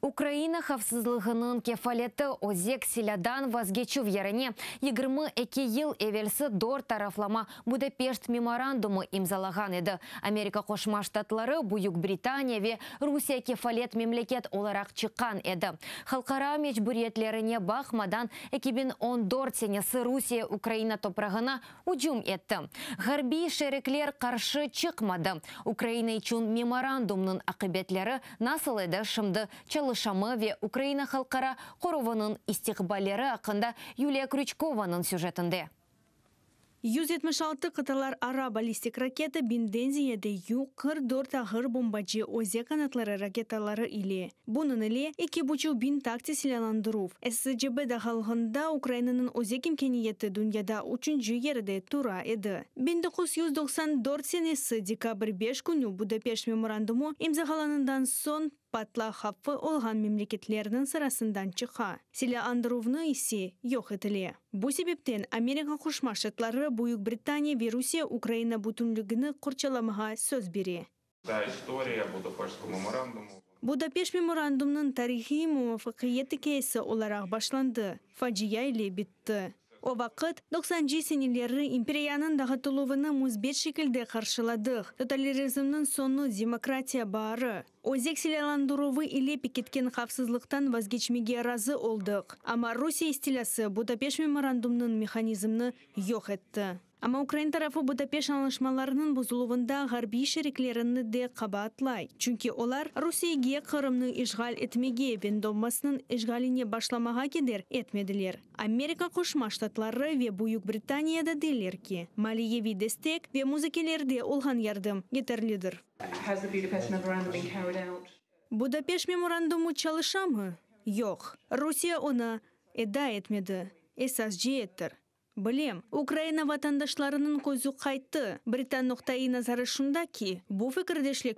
Украина хавсызлығының кефалеті озек селядан вазгечу вярыне 22 ел эвелсі дор тарафлама Будапешт меморандумы имзалаған еді. Америка қошма штатлары Буюк Британия ве Русия кефалет мемлекет оларақ чыққан еді. Халқара мечбуриетлеріне бақмадан 2014 сенесі Русия Украина топрағына ұжым етті. Ғарби шереклер қаршы чықмады. Украина ічун меморандумның ақыбетлері насыл шымды чалы Ылышамы Украина халқара қорованың истиқбалері ақында Юлия Крючкованың сюжетінде. 176 қытылар ара баллистик ракета биндензияде ю 44 тағыр бомбаджи озе қанатлары ракеталары иле. Бұнын иле 2,5 бин такти силяландырув. да дағалғында Украинаның озе кемкениеті дүнгеда 3-жі ерде тура еді. 1994 сенесі декабрь 5 күні Будапешт меморандуму имзағаланындан сон патла хаппы олған мемлекетлердің сырасындан чыға. Селі андыруыны исі йоқ етілі. Бұ себептен Америка құшмашытлары Бұйық Британия вирусе Украина бұтынлігіні құрчаламыға сөз бере. Будапеш меморандумның тарихи мумафықы етікесі оларақ башланды. Фаджия ілі бітті. О вақыт 90-жи сенелері империяның дағытылуыны мұзбет шекілді қаршыладық. Тоталеризмнің соңы демократия бары. Озек селяландырувы иле пекеткен қапсызлықтан вазгечмеге разы олдық. Ама Русия истелясы Будапеш меморандумның механизмны йоқ етті. Ама Украин тарафы Будапеш анышмаларының бұзылуында ғарби шереклерінні де қаба атлай. Чүнке олар Русейге Қырымның ишғал етмеге бен домбасының башламаға кедер әтмеділер. Америка құш штатлары ве Бұйық Британияда дейлер ке. Малиеви дестек ве музыкелерде олған ярдым етерлідір. Будапешт меморандумы чалышамы? Йоқ. Русия оны әда әтмеді. Эсас жиеттір. Білем, Украина ватандашларының көзі қайтты. Британ нұқтайы назары шында ки, бұл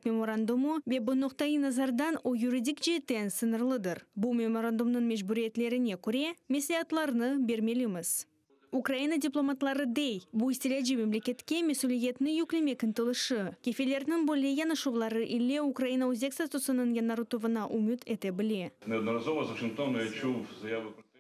меморандуму бе бұ нұқтайы назардан о юридик жетен сынырлыдыр. бұ меморандумның межбуретлеріне көре, атларыны бермеліміз. Украина дипломатлары дей, бұл істеледжі мемлекетке месулиетні юклемек ынтылышы. Кефелерінің более янашувлары іле Украина узек статусының янарутывына умют әте біле.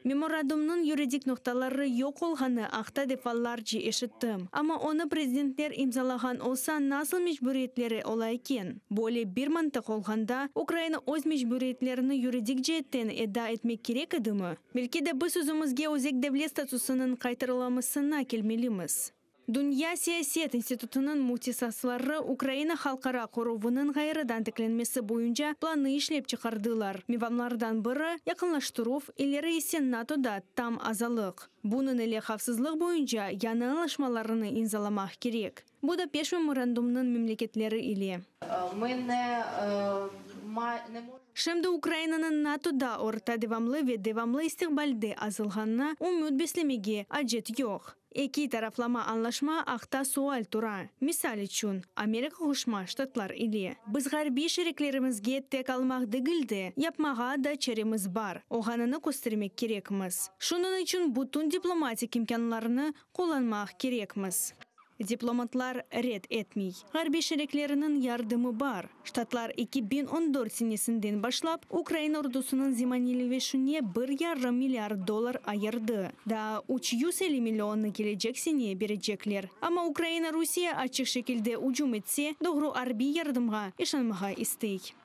Меморадумның юридик нұқталары ең олғаны ақта дефаллар жи ешітті. Ама оны президенттер имзалаған олса насыл мәжбүриетләре олай екен. Боле бір мантық олғанда Украина өз мәжбүриетләрен юридик жеттен эда әтмек керек әдімі? Мелкеді біз өзімізге өзек дәвле статусының қайтырыламысына келмеліміз. Дүния сиясет институтының мутисасылары Украина халқара қоровының ғайрыдан тікленмесі бойынша планы ішлеп чықардылар. Мевамлардан бірі яқынлаштыруф елері есен да там азалық. Бұның әлі қавсызлық бойынша яны инзаламақ керек. Будапеш меморандумның мемлекетлері иле. Ми не Шемді Украинаның НАТО-да орта девамлы ве девамлы истиғбалды азылғанына үміт беслемеге аджет жоқ. Эки тарафлама анлашма ақта суал тура. Мисал үчүн Америка Кошма Штатлар или биз ғарби шереклерімізге тек алмақ дегілді, япмаға да черемиз бар. Оғаныны көстірмек керекміз. Шунун үчүн бұтын дипломатик имкенларыны қоланмақ керекміз дипломатлар рет етмей Гарби шереклерінің ярдымы бар. Штатлар 2014 сенесінден башлап Украина ордусунун бір 1,5 миллиард доллар айырды. Да 350 миллионны келеджек сене береджеклер. Ама Украина Русия ачық шекілде ужум этсе, арби ярдымға ишанмага істейк.